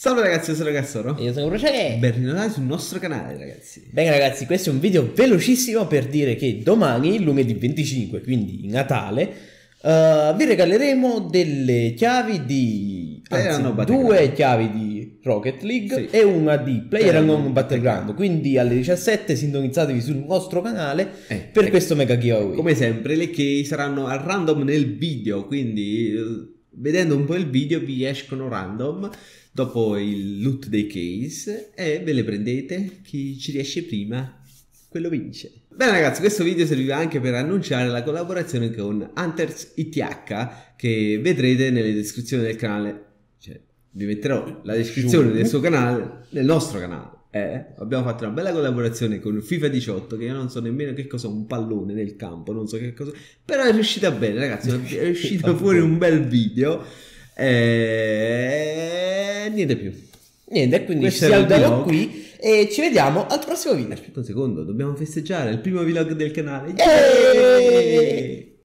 Salve ragazzi, io sono Cassoro. E io sono Crociere. Benvenuti sul nostro canale, ragazzi. Bene, ragazzi, questo è un video velocissimo per dire che domani, lunedì 25, quindi Natale, uh, vi regaleremo delle chiavi di. Player anzi, due chiavi di Rocket League sì. e una di Player Unknown Battleground. Battleground. Quindi alle 17 sintonizzatevi sul nostro canale eh, per ecco. questo mega giveaway. Come sempre, le key saranno a random nel video, quindi eh, vedendo un po' il video vi escono random dopo il loot dei case e ve le prendete, chi ci riesce prima quello vince. Bene ragazzi, questo video serviva anche per annunciare la collaborazione con Hunters ITH che vedrete nelle descrizioni del canale, cioè vi metterò la descrizione del suo canale nel nostro canale. Eh, abbiamo fatto una bella collaborazione con FIFA 18 che io non so nemmeno che cosa un pallone nel campo, non so che cosa, però è riuscita bene ragazzi, è riuscita fuori un bel video e eh, niente più. Niente, quindi Questo ci salutiamo qui e ci vediamo al prossimo video. Aspetta un secondo, dobbiamo festeggiare il primo vlog del canale. Yeee!